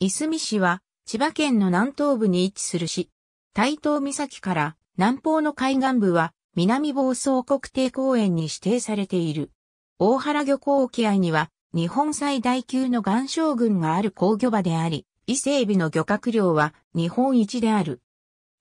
いすみ市は、千葉県の南東部に位置する市。台東岬から南方の海岸部は、南房総国定公園に指定されている。大原漁港沖合には、日本最大級の岩礁群がある工業場であり、伊勢海老の漁獲量は日本一である。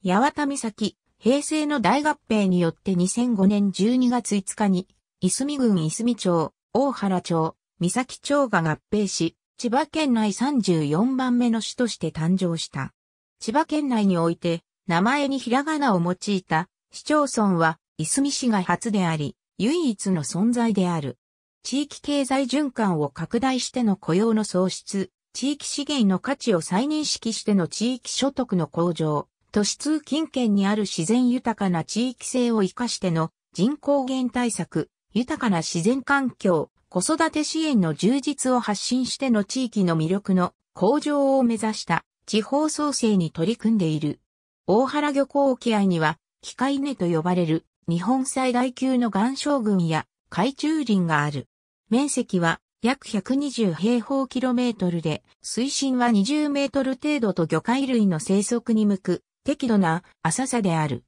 八幡岬、平成の大合併によって2005年12月5日に、いすみ郡いすみ町、大原町、三崎町が合併し、千葉県内34番目の市として誕生した。千葉県内において、名前にひらがなを用いた市町村は、いすみ市が初であり、唯一の存在である。地域経済循環を拡大しての雇用の創出、地域資源の価値を再認識しての地域所得の向上、都市通勤圏にある自然豊かな地域性を活かしての人口減対策、豊かな自然環境、子育て支援の充実を発信しての地域の魅力の向上を目指した地方創生に取り組んでいる。大原漁港沖合には、機械根と呼ばれる日本最大級の岩礁群や海中林がある。面積は約120平方キロメートルで、水深は20メートル程度と魚介類の生息に向く適度な浅さである。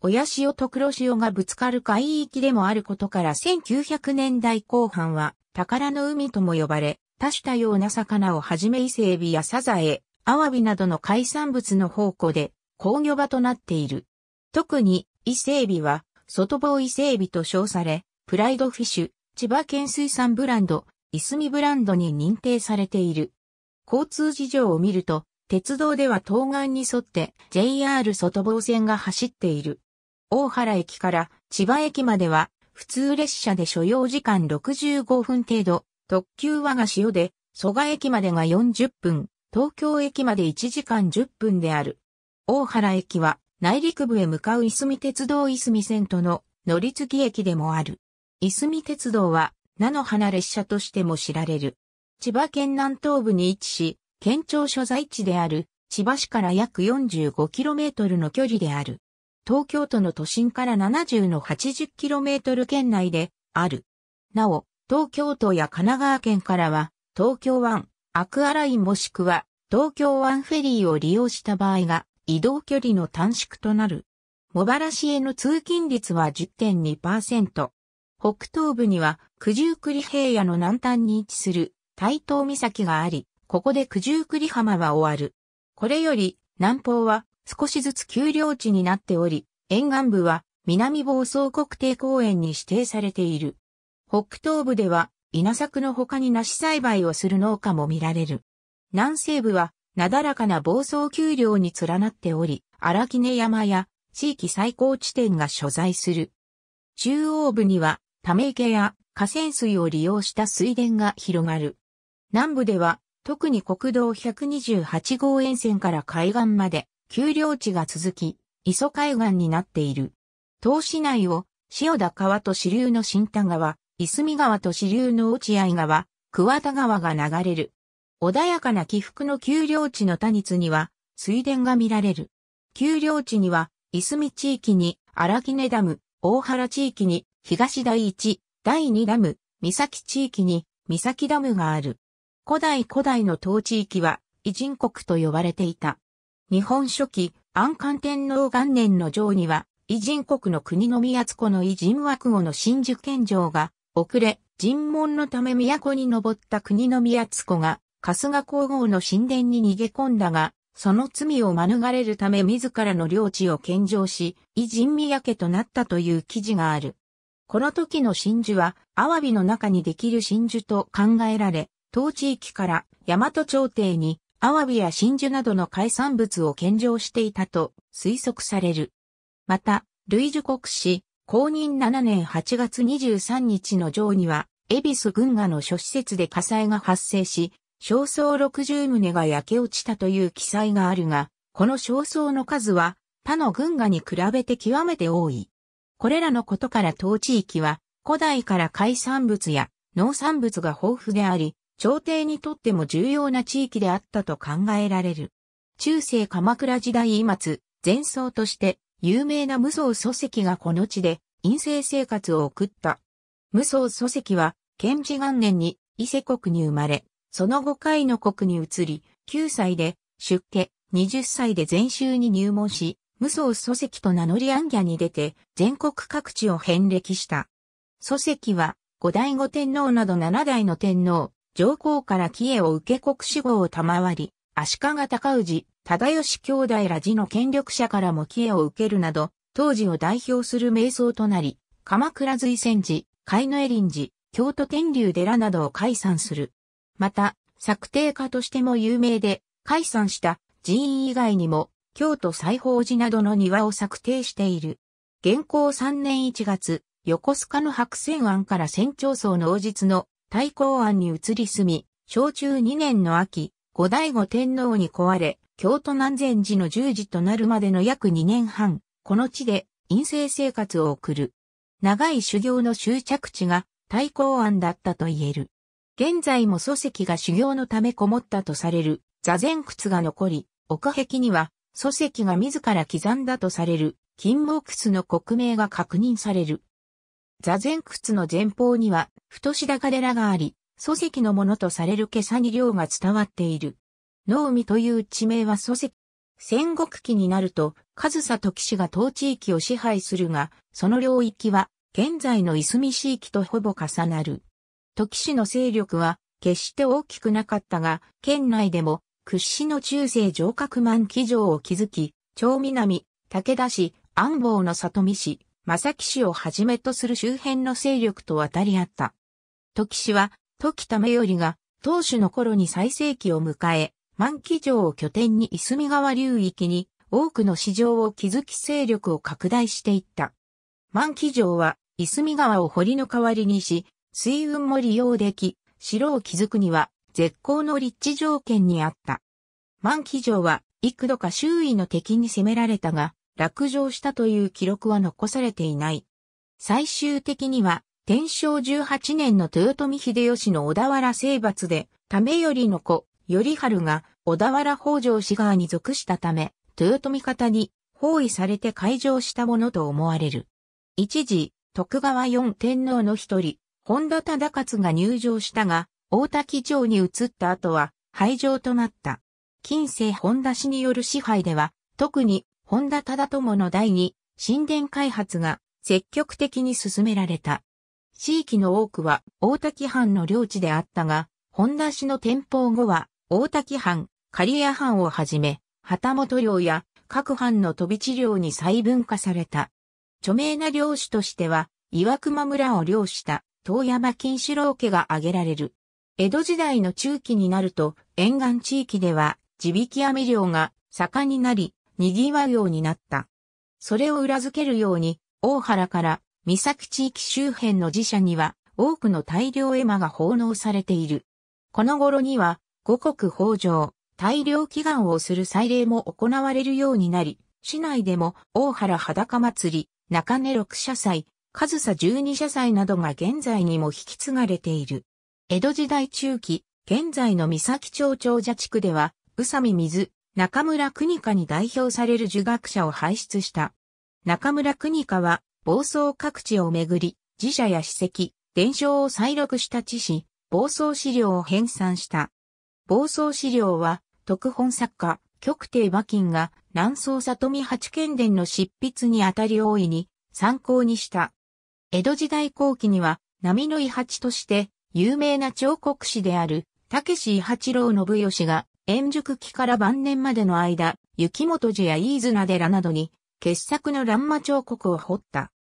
親潮と黒潮がぶつかる海域でもあることから1900年代後半は宝の海とも呼ばれ、多種多様な魚をはじめ伊勢エビやサザエ、アワビなどの海産物の宝庫で工業場となっている。特に伊勢エビは外房伊勢エビと称され、プライドフィッシュ、千葉県水産ブランド、いすみブランドに認定されている。交通事情を見ると、鉄道では東岸に沿って JR 外房線が走っている。大原駅から千葉駅までは、普通列車で所要時間65分程度、特急菓が塩で、蘇我駅までが40分、東京駅まで1時間10分である。大原駅は内陸部へ向かういすみ鉄道いすみ線との乗り継ぎ駅でもある。いすみ鉄道は菜の花列車としても知られる。千葉県南東部に位置し、県庁所在地である千葉市から約 45km の距離である。東京都の都心から70の 80km 圏内である。なお、東京都や神奈川県からは、東京湾、アクアラインもしくは、東京湾フェリーを利用した場合が、移動距離の短縮となる。茂原市への通勤率は10.2%。北東部には九十九里平野の南端に位置する台東岬があり、ここで九十九里浜は終わる。これより南方は少しずつ丘陵地になっており、沿岸部は南房総国定公園に指定されている。北東部では稲作の他に梨栽培をする農家も見られる。南西部はなだらかな房総丘陵に連なっており、荒木根山や地域最高地点が所在する。中央部にはため池や河川水を利用した水田が広がる。南部では特に国道128号沿線から海岸まで丘陵地が続き、磯海岸になっている。東市内を、塩田川と支流の新田川、いすみ川と支流の落合川、桑田川が流れる。穏やかな起伏の丘陵地の多日には、水田が見られる。丘陵地には、いすみ地域に、荒木根ダム、大原地域に、東第一、第二ダム、三崎地域に、三崎ダムがある。古代古代の当地域は、異人国と呼ばれていた。日本初期、安官天皇元年の上には、偉人国の国の宮津子の偉人枠後の真珠献城が、遅れ、尋問のため都に登った国の宮津子が、春日皇后の神殿に逃げ込んだが、その罪を免れるため自らの領地を献上し、偉人宮家となったという記事がある。この時の真珠は、アワビの中にできる真珠と考えられ、当地域から大和朝廷にアワビや真珠などの海産物を献上していたと推測される。また、類ュ国史、公認7年8月23日の上には、エビス群馬の諸施設で火災が発生し、焦燥60棟が焼け落ちたという記載があるが、この焦燥の数は他の群馬に比べて極めて多い。これらのことから当地域は古代から海産物や農産物が豊富であり、朝廷にとっても重要な地域であったと考えられる。中世鎌倉時代末、前奏として有名な無双祖籍がこの地で陰性生活を送った。無双祖籍は、賢治元年に伊勢国に生まれ、その後回の国に移り、9歳で出家、20歳で禅宗に入門し、無双祖籍と名乗り暗夜に出て、全国各地を遍歴した。祖籍は、五代五天皇など七代の天皇、上皇から帰依を受け国志号を賜り、足利尊氏、忠義兄弟ら寺の権力者からも帰依を受けるなど、当時を代表する名僧となり、鎌倉随泉寺、海野恵林寺、京都天竜寺などを解散する。また、作庭家としても有名で、解散した寺院以外にも、京都西宝寺などの庭を作庭している。現行3年1月、横須賀の白仙湾から船長層の王日の大公安に移り住み、小中2年の秋、後醍醐天皇に壊れ、京都南禅寺の十字となるまでの約2年半、この地で陰性生活を送る。長い修行の終着地が大公安だったと言える。現在も祖籍が修行のためこもったとされる座禅窟が残り、奥壁には祖籍が自ら刻んだとされる金木窟の国名が確認される。座禅窟の前方には、太白寺があり、祖籍のものとされる今朝に量が伝わっている。能見という地名は祖籍。戦国期になると、上総時士が当地域を支配するが、その領域は、現在のいすみ市域とほぼ重なる。時氏の勢力は、決して大きくなかったが、県内でも、屈指の中世城郭万騎城を築き、町南、武田市、安房の里見市、正木氏をはじめとする周辺の勢力と渡り合った。時氏は、時為頼が、当主の頃に最盛期を迎え、万騎城を拠点に伊隅川流域に多くの市場を築き勢力を拡大していった。万騎城は、伊隅川を堀の代わりにし、水運も利用でき、城を築くには絶好の立地条件にあった。万騎城は幾度か周囲の敵に攻められたが、落城したという記録は残されていない。最終的には、天正18年の豊臣秀吉の小田原征伐で、為頼の子、頼春が小田原北条氏側に属したため、豊臣方に包囲されて開城したものと思われる。一時、徳川四天皇の一人、本田忠勝が入城したが、大滝城に移った後は、廃城となった。近世本田氏による支配では、特に本田忠友の第二、神殿開発が積極的に進められた。地域の多くは大滝藩の領地であったが、本田氏の転保後は大滝藩、刈谷藩をはじめ、旗本領や各藩の飛び地領に細分化された。著名な領主としては、岩熊村を領した遠山金四郎家が挙げられる。江戸時代の中期になると、沿岸地域では、地引き網漁が盛んになり、賑わうようになった。それを裏付けるように、大原から三崎地域周辺の寺社には多くの大量絵馬が奉納されている。この頃には五穀豊穣、大量祈願をする祭礼も行われるようになり、市内でも大原裸祭り、中根六社祭、上総十二社祭などが現在にも引き継がれている。江戸時代中期、現在の三崎町長者地区では、宇佐美水、中村邦香に代表される儒学者を輩出した。中村邦香は、房総各地をめぐり、寺社や史跡、伝承を再録した知史、房総資料を編纂した。房総資料は、特本作家、極帝馬琴が、南宋里見八賢伝の執筆にあたり大いに、参考にした。江戸時代後期には、波の伊八として、有名な彫刻師である、武志伊八郎信義が、円熟期から晩年までの間、雪本寺や飯綱寺などに、傑作の欄間彫刻を彫った。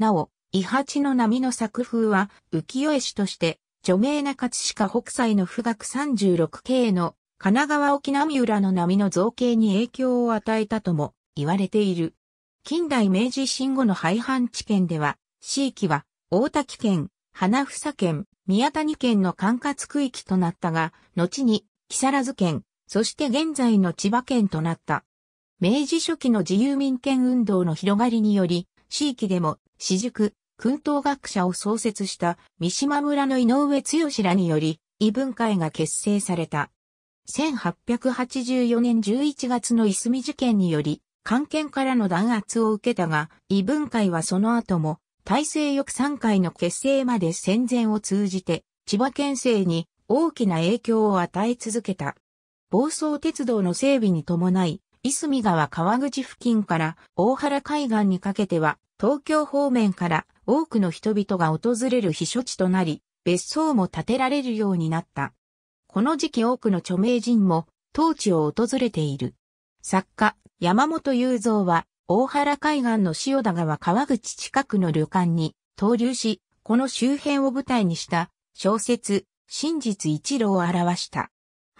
なお、伊八の波の作風は、浮世絵師として、著名な葛飾北斎の富岳36系の、神奈川沖波浦の波の造形に影響を与えたとも言われている。近代明治維新後の廃藩置県では、地域は大滝県、花房県、宮谷県の管轄区域となったが、後に木更津県、そして現在の千葉県となった。明治初期の自由民権運動の広がりにより、地域でも、私塾、訓導学者を創設した三島村の井上剛らにより、異文会が結成された。1884年11月のいすみ事件により、官権からの弾圧を受けたが、異文会はその後も、大政翼3会の結成まで戦前を通じて、千葉県政に大きな影響を与え続けた。房総鉄道の整備に伴い、いすみ川川口付近から大原海岸にかけては、東京方面から多くの人々が訪れる避暑地となり、別荘も建てられるようになった。この時期多くの著名人も当地を訪れている。作家、山本雄三は、大原海岸の塩田川川口近くの旅館に投留し、この周辺を舞台にした小説、真実一路を表した。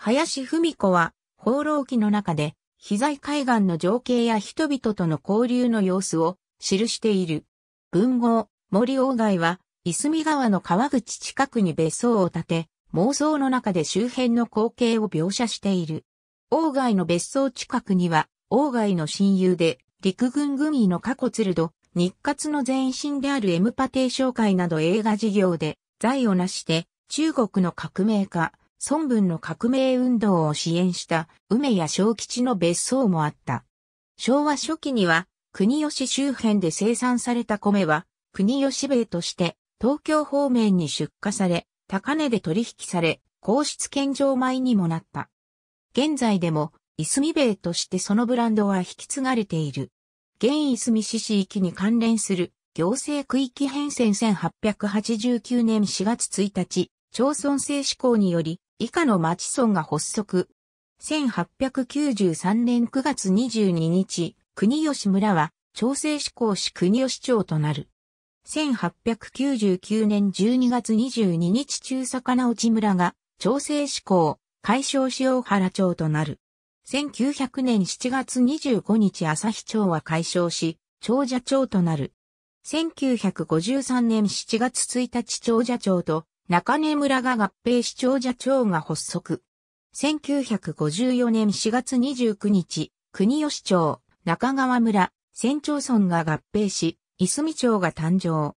林文子は、放浪記の中で、被災海岸の情景や人々との交流の様子を記している。文豪、森鴎外は、いすみ川の川口近くに別荘を建て、妄想の中で周辺の光景を描写している。鴎外の別荘近くには、鴎外の親友で、陸軍軍医の過去鶴戸、日活の前身であるエムパテー商会など映画事業で、財を成して、中国の革命家、孫文の革命運動を支援した梅や小吉の別荘もあった。昭和初期には国吉周辺で生産された米は国吉米として東京方面に出荷され、高値で取引され、皇室献上米にもなった。現在でも、いすみ米としてそのブランドは引き継がれている。現いすみ市市域に関連する行政区域変遷1889年4月1日、町村制施行により、以下の町村が発足。1893年9月22日、国吉村は、調整志向し国吉町となる。1899年12月22日中坂直内村が、調整志向、解消し大原町となる。1900年7月25日朝日町は解消し、長者町となる。1953年7月1日長者町と中根村が合併市長社長が発足。1954年4月29日、国吉町、中川村、仙町村が合併し、いすみ町が誕生。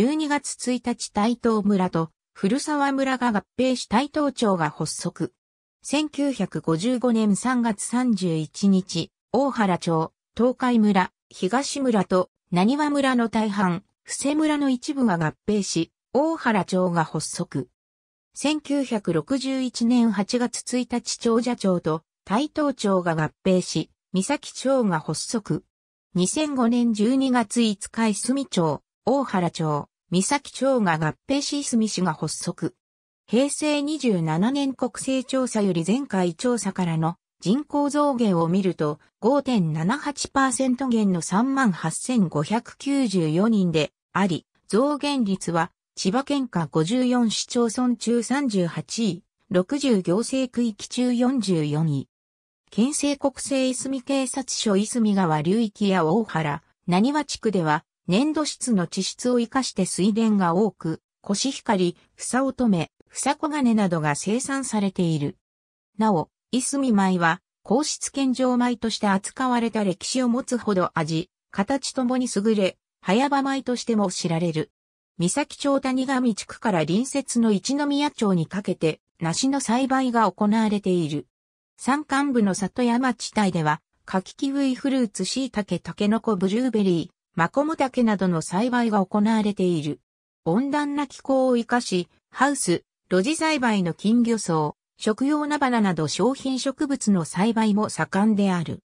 12月1日台東村と古沢村が合併し台東町が発足。1955年3月31日、大原町、東海村、東村と、何和村の大半、布施村の一部が合併し、大原町が発足。1961年8月1日長者町と台東町が合併し、三崎町が発足。2005年12月5日いすみ町、大原町、三崎町が合併しいすみ市が発足。平成27年国勢調査より前回調査からの人口増減を見ると5.78%減の38,594人であり、増減率は千葉県下54市町村中38位、60行政区域中44位。県政国政いすみ警察署いすみ川流域や大原、何和地区では、粘土質の地質を活かして水田が多く、コシヒカリ、房乙女、房小金などが生産されている。なお、いすみ米は、皇室献上米として扱われた歴史を持つほど味、形ともに優れ、早場米としても知られる。三崎町谷上地区から隣接の一宮町にかけて、梨の栽培が行われている。山間部の里山地帯では、柿キウイフルーツ、椎茸、タケノコ、ブルーベリー、マコモタケなどの栽培が行われている。温暖な気候を生かし、ハウス、露地栽培の金魚草、食用菜花など商品植物の栽培も盛んである。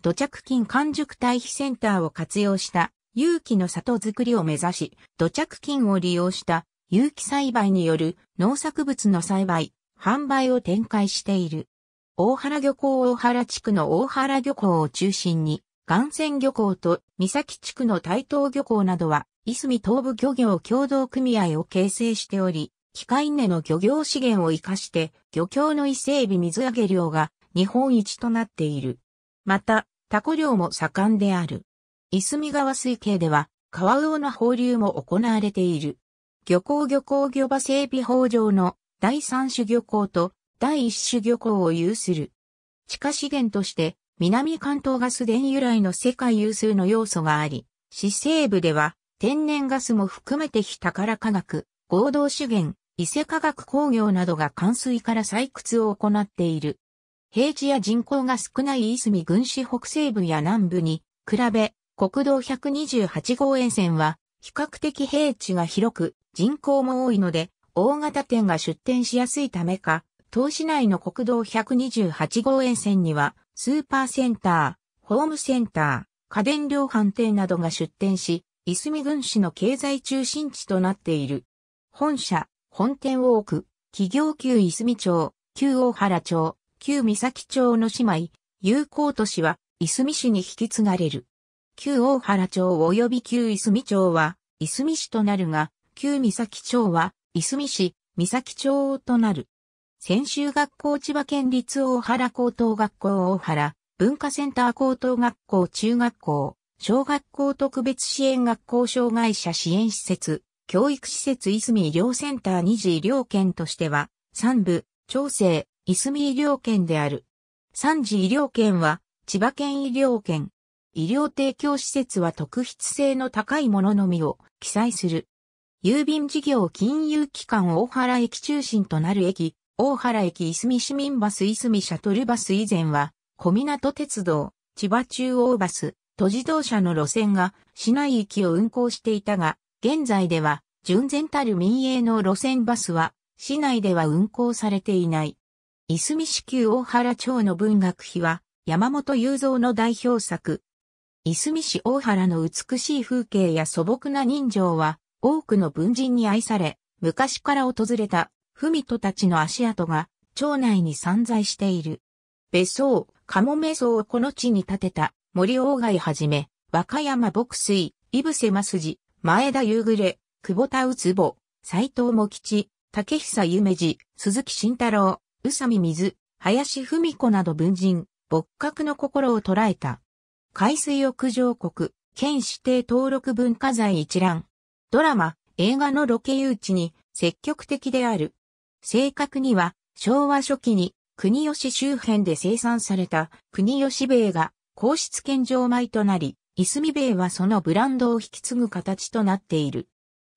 土着菌完熟堆肥センターを活用した有機の里づくりを目指し、土着菌を利用した有機栽培による農作物の栽培、販売を展開している。大原漁港大原地区の大原漁港を中心に、岩泉漁港と三崎地区の台東漁港などは、いすみ東部漁業協同組合を形成しており、機械根の漁業資源を活かして、漁協の伊勢海老水揚げ量が日本一となっている。また、タコ漁も盛んである。泉川水系では、川魚の放流も行われている。漁港漁港漁場整備法上の第三種漁港と第一種漁港を有する。地下資源として、南関東ガス田由来の世界有数の要素があり、市西部では天然ガスも含めて非宝科学、合同資源、伊勢化学工業などが冠水から採掘を行っている。平地や人口が少ない泉郡市北西部や南部に比べ国道128号沿線は、比較的平地が広く、人口も多いので、大型店が出店しやすいためか、東市内の国道128号沿線には、スーパーセンター、ホームセンター、家電量販店などが出店し、いすみ郡市の経済中心地となっている。本社、本店を置く、企業旧いすみ町、旧大原町、旧三崎町の姉妹、友好都市は、いすみ市に引き継がれる。旧大原町及び旧いすみ町は、いすみ市となるが、旧三崎町は、いすみ市、三崎町となる。専修学校千葉県立大原高等学校大原、文化センター高等学校中学校、小学校特別支援学校障害者支援施設、教育施設いすみ医療センター二次医療圏としては、三部、調整、いすみ医療圏である。三次医療圏は、千葉県医療圏、医療提供施設は特筆性の高いもののみを記載する。郵便事業金融機関大原駅中心となる駅、大原駅いすみ市民バスいすみシャトルバス以前は、小港鉄道、千葉中央バス、都自動車の路線が市内きを運行していたが、現在では、純然たる民営の路線バスは、市内では運行されていない。いすみ市旧大原町の文学費は、山本雄三の代表作、いすみ市大原の美しい風景や素朴な人情は、多くの文人に愛され、昔から訪れた、文人たちの足跡が、町内に散在している。別荘、かもめ荘をこの地に建てた、森鴎外はじめ、和歌山牧水、伊伏すじ、前田夕暮れ、久保田宇ぼ、斎藤茂吉、竹久夢二、鈴木慎太郎、宇佐美水、林文子など文人、牧閣の心を捉えた海水浴場国、県指定登録文化財一覧。ドラマ、映画のロケ誘致に積極的である。正確には、昭和初期に国吉周辺で生産された国吉米が皇室献上米となり、いすみ米はそのブランドを引き継ぐ形となっている。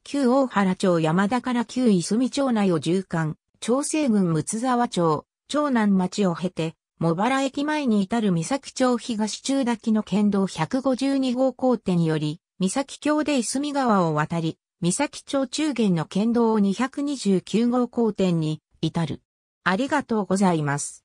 旧大原町山田から旧いすみ町内を縦貫、長生郡睦沢町、長南町を経て、茂原駅前に至る三崎町東中滝の県道152号交点により、三崎町で泉川を渡り、三崎町中原の県道229号交点に至る。ありがとうございます。